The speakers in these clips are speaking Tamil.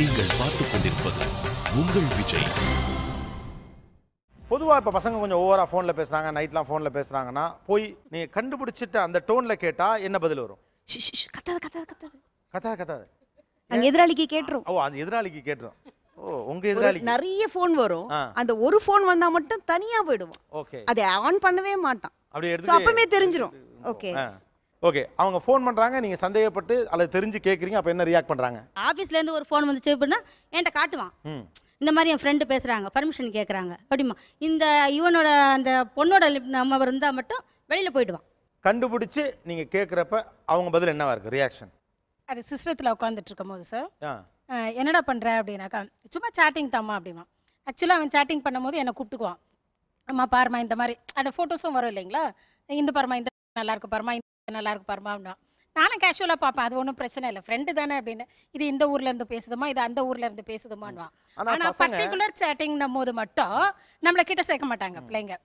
நீங்கள் பார்த்து கொண்டிருப்பது உங்கள் விஜய் பொதுவாக இப்போ பசங்க கொஞ்சம் ஓவராக ஃபோனில் பேசுகிறாங்க நைட்லாம் ஃபோனில் பேசுகிறாங்கன்னா போய் நீ கண்டுபிடிச்சிட்ட அந்த டோனில் கேட்டால் என்ன பதில் வரும் கத்தாத கத்தாத கத்தாது கத்தாத கத்தாது அங்கே எதிராளிக்கு கேட்டுரும் ஓ அந்த எதிராளிக்கு கேட்டுரும் ஓ உங்க எதிராளி நிறைய ஃபோன் வரும் அந்த ஒரு ஃபோன் வந்தா மட்டும் தனியா போயிடுவோம் ஓகே அதை ஆன் பண்ணவே மாட்டான் அப்படியே எடுத்து அப்பவே தெரிஞ்சிரும் ஓகே ஓகே அவங்க ஃபோன் பண்ணுறாங்க நீங்கள் சந்தேகப்பட்டு அல்லது தெரிஞ்சு கேட்குறீங்க அப்போ என்ன ரியாக்ட் பண்ணுறாங்க ஆஃபீஸ்லேருந்து ஒரு ஃபோன் வந்துச்சு அப்படின்னா என்கிட்ட காட்டுவான் இந்த மாதிரி என் ஃப்ரெண்டு பேசுகிறாங்க பர்மிஷன் கேட்குறாங்க அப்படிமா இந்த இவனோட அந்த பொண்ணோட நம்ம இருந்தால் மட்டும் வெளியில் போயிடுவான் கண்டுபிடிச்சி நீங்கள் கேட்குறப்ப அவங்க பதில் என்னவா இருக்கு ரியாக்ஷன் அது சிஸ்டத்தில் உட்காந்துட்டு இருக்கும் போது சார் என்னடா பண்ணுற அப்படின்னாக்கா சும்மா சேட்டிங் தாம்மா அப்படிமா ஆக்சுவலாக அவன் சேட்டிங் பண்ணும்போது என்னை கூப்பிட்டுக்குவான் அம்மா பாருமா இந்த மாதிரி அந்த ஃபோட்டோஸும் வரும் இல்லைங்களா இந்த பாருமா இந்த நல்லா இருக்கு பாருமா நல்லா இருக்கு பாருமா நானும் கேஷுவலாக பார்ப்பேன் அது ஒன்றும் பிரச்சனை இல்லை ஃப்ரெண்டு தானே அப்படின்னு இது இந்த ஊர்ல இருந்து பேசுதுமா இது அந்த ஊர்ல இருந்து பேசுதுமான்னுவான் ஆனால் பர்டிகுலர் சேட்டிங்னும் போது மட்டும் நம்மளை கிட்ட சேர்க்க மாட்டாங்க பிள்ளைங்க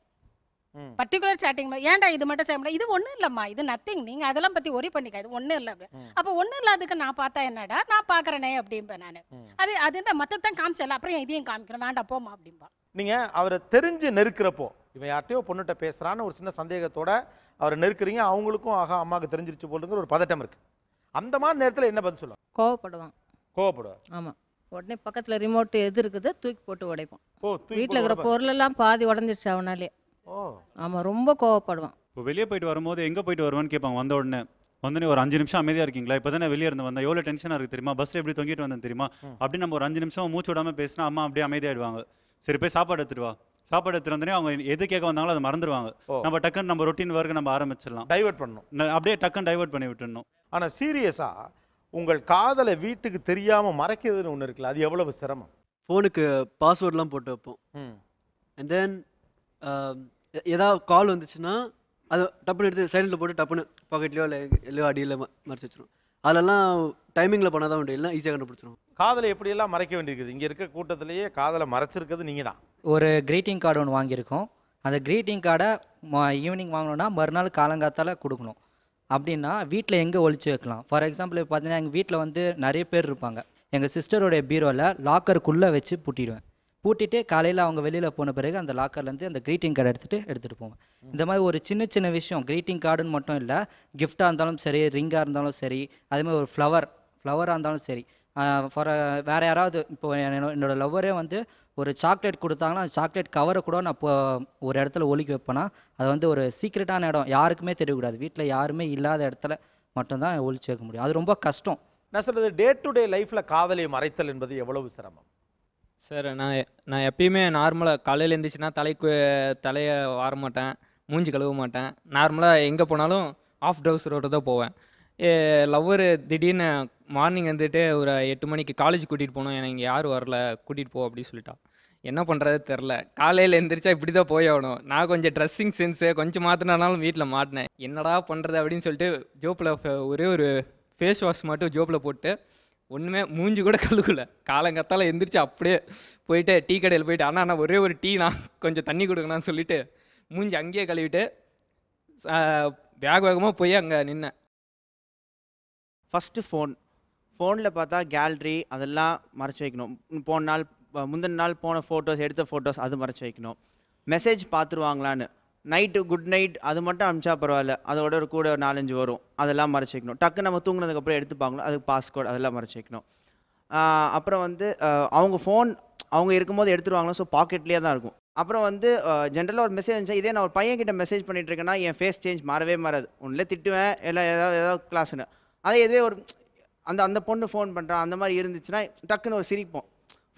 பர்டிகுலர் சேட்டிங் ஏன்டா இது மட்டும் சேர்க்க இது ஒன்றும் இல்லைம்மா இது நத்திங் நீங்கள் அதெல்லாம் பற்றி ஒரி பண்ணிக்க ஒன்றும் இல்லை அப்படி அப்போ ஒன்றும் இல்லாததுக்கு நான் பார்த்தா என்னடா நான் பார்க்குறேனே அப்படிம்பேன் நான் அது அது இந்த மற்றத்தான் காமிச்சல அப்புறம் இதையும் காமிக்கிறேன் வேண்டாம் போமா அப்படிம்பா நீங்கள் அவரை தெரிஞ்சு நெருக்கிறப்போ இவன் யார்ட்டையோ பொண்ணுகிட்ட பேசுகிறான்னு ஒரு சின்ன சந்தேகத்தோட அவரை நெருக்கிறீங்க அவங்களுக்கும் ஆகா அம்மாவுக்கு தெரிஞ்சிருச்சு போலுங்கிற ஒரு பதட்டம் இருக்குது அந்த மாதிரி நேரத்தில் என்ன பதில் சொல்லுவாங்க கோவப்படுவான் கோவப்படுவான் ஆமாம் உடனே பக்கத்தில் ரிமோட் எது இருக்குது தூக்கி போட்டு உடைப்பான் வீட்டில் இருக்கிற பொருளெல்லாம் பாதி உடஞ்சிருச்சு அவனாலே ஓ ஆமாம் ரொம்ப கோவப்படுவான் இப்போ வெளியே போயிட்டு வரும்போது எங்கே போயிட்டு வருவான்னு கேட்பாங்க வந்த உடனே வந்தோடனே ஒரு அஞ்சு நிமிஷம் அமைதியாக இருக்கீங்களா இப்போ தானே வெளியே இருந்து வந்தேன் எவ்வளோ டென்ஷனாக இருக்குது தெரியுமா பஸ்ஸில் எப்படி தொங்கிட்டு வந்தேன் தெரியுமா அப்படி நம்ம ஒரு அஞ்சு நிமிஷம் மூச்சு விடாமல் பேசினா அம்மா அப்படியே அமைதியாகிடுவாங்க சரி போய் சாப்பாடு எடுத்துட்டு வா சாப்பாடு எடுத்துட்டு வந்தோடனே அவங்க எது கேட்க வந்தாங்களோ அதை மறந்துடுவாங்க நம்ம டக்குன்னு நம்ம ரொட்டீன் ஒர்க் நம்ம ஆரம்பிச்சிடலாம் டைவெர்ட் பண்ணணும் அப்படியே டக்குன்னு டைவெர்ட் பண்ணி விட்டுணும் ஆனால் சீரியஸாக உங்கள் காதலை வீட்டுக்கு தெரியாமல் மறைக்கிறதுன்னு ஒன்று இருக்குல்ல அது எவ்வளவு சிரமம் ஃபோனுக்கு பாஸ்வேர்ட்லாம் போட்டு வைப்போம் அண்ட் தென் ஏதாவது கால் வந்துச்சுன்னா அது டப்புன்னு எடுத்து சைலண்டில் போட்டு டப்புன்னு பாக்கெட்லையோ இல்லை எல்லையோ அடியில் மறைச்சி வச்சிடும் அதெல்லாம் டைமிங்கில் பண்ணால் தான் உண்டு எல்லாம் ஈஸியாக கண்டுபிடிச்சிடும் காதலை எப்படியெல்லாம் மறைக்க வேண்டியிருக்குது இங்கே இருக்க கூட்டத்திலேயே காதலை மறைச்சிருக்கிறது நீங்கள் தான் ஒரு க்ரீட்டிங் கார்டு ஒன்று வாங்கியிருக்கோம் அந்த க்ரீட்டிங் கார்டை ஈவினிங் வாங்கணுன்னா மறுநாள் காலங்காத்தால் கொடுக்கணும் அப்படின்னா வீட்டில் எங்கே ஒழிச்சு வைக்கலாம் ஃபார் எக்ஸாம்பிள் இப்போ பார்த்தீங்கன்னா எங்கள் வீட்டில் வந்து நிறைய பேர் இருப்பாங்க எங்கள் சிஸ்டருடைய பீரோவில் லாக்கருக்குள்ளே வச்சு பூட்டிடுவேன் பூட்டிட்டு காலையில் அவங்க வெளியில் போன பிறகு அந்த லாக்கர்லேருந்து அந்த க்ரீட்டிங் கார்டு எடுத்துகிட்டு எடுத்துகிட்டு போவேன் இந்த மாதிரி ஒரு சின்ன சின்ன விஷயம் க்ரீட்டிங் கார்டுன்னு மட்டும் இல்லை கிஃப்டாக இருந்தாலும் சரி ரிங்காக இருந்தாலும் சரி அதேமாதிரி ஒரு ஃப்ளவர் ஃப்ளவராக இருந்தாலும் சரி ஃபார் வேறு யாராவது இப்போ என்னோடய லவ்வரே வந்து ஒரு சாக்லேட் கொடுத்தாங்கன்னா அந்த சாக்லேட் கவரை கூட நான் இப்போ ஒரு இடத்துல ஒழுக்கி வைப்பேன்னா அது வந்து ஒரு சீக்ரெட்டான இடம் யாருக்குமே தெரியக்கூடாது வீட்டில் யாருமே இல்லாத இடத்துல மட்டும்தான் ஒழிச்சு வைக்க முடியும் அது ரொம்ப கஷ்டம் நான் சொல்கிறது டே டு டே லைஃப்பில் காதலை மறைத்தல் என்பது எவ்வளவு சிரமம் சார் நான் நான் எப்பயுமே நார்மலாக காலையில் எழுந்திரிச்சுன்னா தலைக்கு தலையை வர மாட்டேன் மூஞ்சி கழுவ மாட்டேன் நார்மலாக எங்கே போனாலும் ஆஃப் ட்ரவுஸ் ரோட்டை தான் போவேன் லவ்வரு திடீர்னு மார்னிங் வந்துட்டு ஒரு எட்டு மணிக்கு காலேஜ் கூட்டிகிட்டு போனோம் எனக்கு இங்கே யாரும் வரல கூட்டிகிட்டு போ அப்படின்னு சொல்லிட்டா என்ன பண்ணுறது தெரில காலையில் எழுந்திரிச்சா இப்படி தான் போய் ஆகணும் நான் கொஞ்சம் ட்ரெஸ்ஸிங் சென்ஸு கொஞ்சம் மாற்றினாலும் வீட்டில் மாட்டினேன் என்னடா பண்ணுறது அப்படின்னு சொல்லிட்டு ஜோப்பில் ஒரே ஒரு ஃபேஸ் வாஷ் மட்டும் ஜோப்பில் போட்டு ஒன்றுமே மூஞ்சி கூட கழுகுல காலங்கத்தால் எந்திரிச்சு அப்படியே போயிட்டு டீ கடையில் போயிட்டு ஆனால் நான் ஒரே ஒரு டீ நான் கொஞ்சம் தண்ணி கொடுக்கணும்னு சொல்லிவிட்டு மூஞ்சி அங்கேயே கழுவிட்டு வேக வேகமாக போய் அங்கே நின்னேன் ஃபஸ்ட்டு ஃபோன் ஃபோனில் பார்த்தா கேலரி அதெல்லாம் மறைச்சி வைக்கணும் போன நாள் முந்தின நாள் போன ஃபோட்டோஸ் எடுத்த ஃபோட்டோஸ் அது மறைச்சி வைக்கணும் மெசேஜ் பார்த்துருவாங்களான்னு நைட்டு குட் நைட் அது மட்டும் அனுப்பிச்சா பரவாயில்ல அதோட ஒரு கூட ஒரு நாலஞ்சு வரும் அதெல்லாம் மறைச்சி வைக்கணும் டக்கு நம்ம தூங்கினதுக்கப்புறம் எடுத்துப்பாங்களோ அதுக்கு பாஸ்கோட் அதெல்லாம் மறைச்சி வைக்கணும் அப்புறம் வந்து அவங்க ஃபோன் அவங்க இருக்கும்போது எடுத்துருவாங்களோ ஸோ பாக்கெட்லேயே தான் இருக்கும் அப்புறம் வந்து ஜென்ரலாக ஒரு மெசேஜ் இருந்துச்சு இதே நான் ஒரு பையன் கிட்ட மெசேஜ் பண்ணிகிட்டு இருக்கேன்னா என் ஃபேஸ் சேஞ்ச் மாறவே மாறாது ஒன்றில் திட்டுவேன் எல்லாம் ஏதாவது ஏதாவது கிளாஸ்னு அதே இதுவே ஒரு அந்த அந்த பொண்ணு ஃபோன் பண்ணுறான் அந்த மாதிரி இருந்துச்சுன்னா டக்குன்னு ஒரு சிரிப்போம்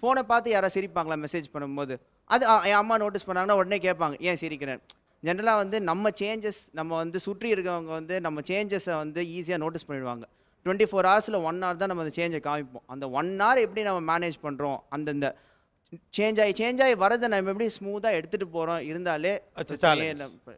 ஃபோனை பார்த்து யாராவது சிரிப்பாங்களா மெசேஜ் பண்ணும்போது அது என் அம்மா நோட்டீஸ் பண்ணாங்கன்னா உடனே கேட்பாங்க ஏன் சிரிக்கிறேன் ஜென்ரலாக வந்து நம்ம சேஞ்சஸ் நம்ம வந்து சுற்றி இருக்கவங்க வந்து நம்ம சேஞ்சஸை வந்து ஈஸியாக நோட்டீஸ் பண்ணிடுவாங்க டுவெண்ட்டி ஃபோர் ஹவர்ஸில் ஒன் ஹவர் தான் நம்ம அந்த சேஞ்சை காமிப்போம் அந்த ஒன் ஹவர் எப்படி நம்ம மேனேஜ் பண்ணுறோம் அந்தந்த சேஞ்ச் ஆகி சேஞ்ச் ஆகி வரதை நம்ம எப்படி ஸ்மூத்தாக எடுத்துகிட்டு போகிறோம் இருந்தாலே சேலஞ்ச்